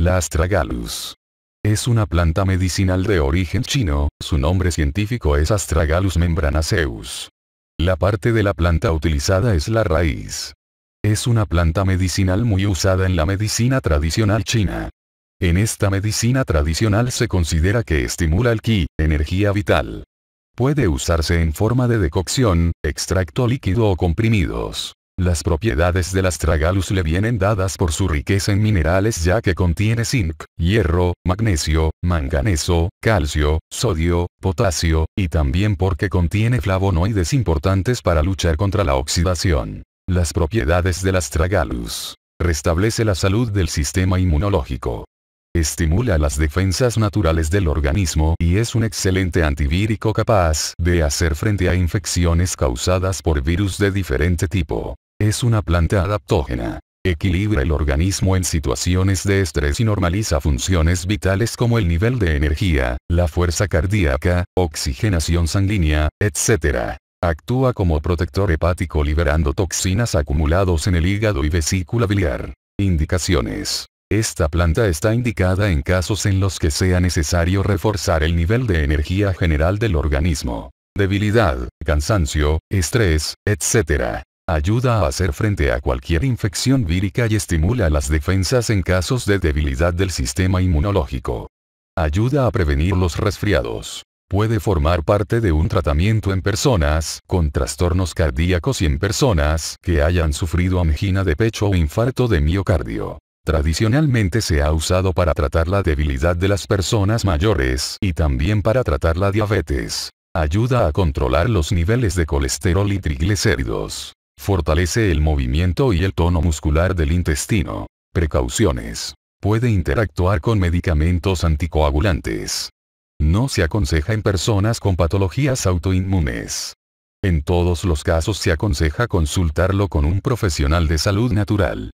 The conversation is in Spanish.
La astragalus. Es una planta medicinal de origen chino, su nombre científico es Astragalus membranaceus. La parte de la planta utilizada es la raíz. Es una planta medicinal muy usada en la medicina tradicional china. En esta medicina tradicional se considera que estimula el ki, energía vital. Puede usarse en forma de decocción, extracto líquido o comprimidos. Las propiedades del astragalus le vienen dadas por su riqueza en minerales ya que contiene zinc, hierro, magnesio, manganeso, calcio, sodio, potasio, y también porque contiene flavonoides importantes para luchar contra la oxidación. Las propiedades del astragalus. Restablece la salud del sistema inmunológico. Estimula las defensas naturales del organismo y es un excelente antivírico capaz de hacer frente a infecciones causadas por virus de diferente tipo. Es una planta adaptógena. Equilibra el organismo en situaciones de estrés y normaliza funciones vitales como el nivel de energía, la fuerza cardíaca, oxigenación sanguínea, etc. Actúa como protector hepático liberando toxinas acumulados en el hígado y vesícula biliar. Indicaciones. Esta planta está indicada en casos en los que sea necesario reforzar el nivel de energía general del organismo. Debilidad, cansancio, estrés, etc. Ayuda a hacer frente a cualquier infección vírica y estimula las defensas en casos de debilidad del sistema inmunológico. Ayuda a prevenir los resfriados. Puede formar parte de un tratamiento en personas con trastornos cardíacos y en personas que hayan sufrido angina de pecho o infarto de miocardio. Tradicionalmente se ha usado para tratar la debilidad de las personas mayores y también para tratar la diabetes. Ayuda a controlar los niveles de colesterol y triglicéridos. Fortalece el movimiento y el tono muscular del intestino. Precauciones. Puede interactuar con medicamentos anticoagulantes. No se aconseja en personas con patologías autoinmunes. En todos los casos se aconseja consultarlo con un profesional de salud natural.